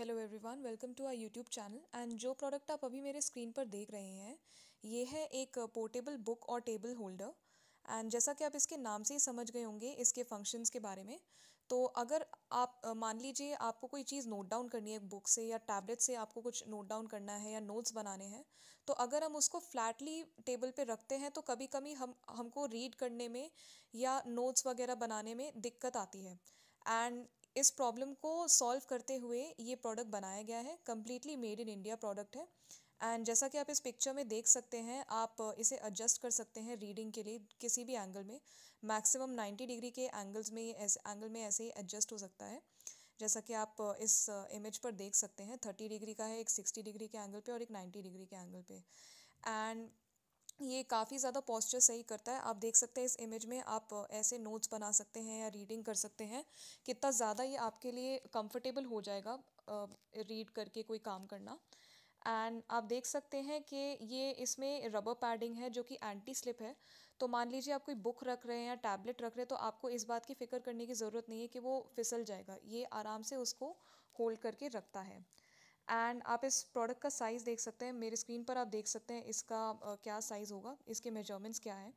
hello everyone welcome to our YouTube channel and जो product आप अभी मेरे स्क्रीन पर देख रहे हैं ये है एक पोर्टेबल बुक और टेबल होल्डर एंड जैसा कि आप इसके नाम से ही समझ गए होंगे इसके फंक्शंस के बारे में तो अगर आप मान लीजिए आपको कोई चीज़ नोट डाउन करनी है बुक से या टैबलेट से आपको कुछ नोट डाउन करना है या नोट्स बनाने हैं तो अगर हम उसको फ्लैटली टेबल पे रखते हैं तो कभी कभी हम हमको रीड करने में या नोट्स वगैरह बनाने में दिक्कत आती है एंड इस प्रॉब्लम को सॉल्व करते हुए ये प्रोडक्ट बनाया गया है completely made in India product है एंड जैसा कि आप इस पिक्चर में देख सकते हैं आप इसे एडजस्ट कर सकते हैं रीडिंग के लिए किसी भी एंगल में मैक्सिमम नाइन्टी डिग्री के एंगल्स में ऐसे एंगल में ऐसे ही एडजस्ट हो सकता है जैसा कि आप इस इमेज पर देख सकते हैं थर्टी डिग्री का है एक सिक्सटी डिग्री के एंगल पे और एक नाइन्टी डिग्री के एंगल पे एंड ये काफ़ी ज़्यादा पॉस्चर सही करता है आप देख सकते हैं इस इमेज में आप ऐसे नोट्स बना सकते हैं या रीडिंग कर सकते हैं कितना ज़्यादा ये आपके लिए कंफर्टेबल हो जाएगा रीड करके कोई काम करना एंड आप देख सकते हैं कि ये इसमें रबर पैडिंग है जो कि एंटी स्लिप है तो मान लीजिए आप कोई बुक रख रहे हैं या टैबलेट रख रहे हैं तो आपको इस बात की फ़िक्र करने की ज़रूरत नहीं है कि वो फिसल जाएगा ये आराम से उसको होल्ड करके रखता है एंड आप इस प्रोडक्ट का साइज़ देख सकते हैं मेरे स्क्रीन पर आप देख सकते हैं इसका uh, क्या साइज़ होगा इसके मेजरमेंट्स क्या हैं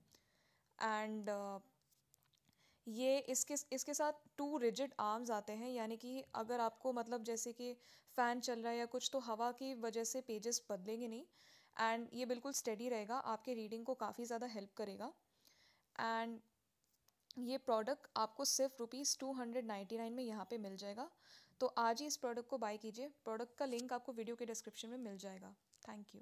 एंड ये इसके इसके साथ टू रिजिड आर्म्स आते हैं यानी कि अगर आपको मतलब जैसे कि फ़ैन चल रहा है या कुछ तो हवा की वजह से पेजेस बदलेंगे नहीं एंड ये बिल्कुल स्टडी रहेगा आपके रीडिंग को काफ़ी ज़्यादा हेल्प करेगा एंड ये प्रोडक्ट आपको सिर्फ rupees two hundred ninety nine में यहाँ पे मिल जाएगा तो आज ही इस प्रोडक्ट को बाय कीजिए प्रोडक्ट का लिंक आपको वीडियो के डिस्क्रिप्शन में मिल जाएगा थैंक यू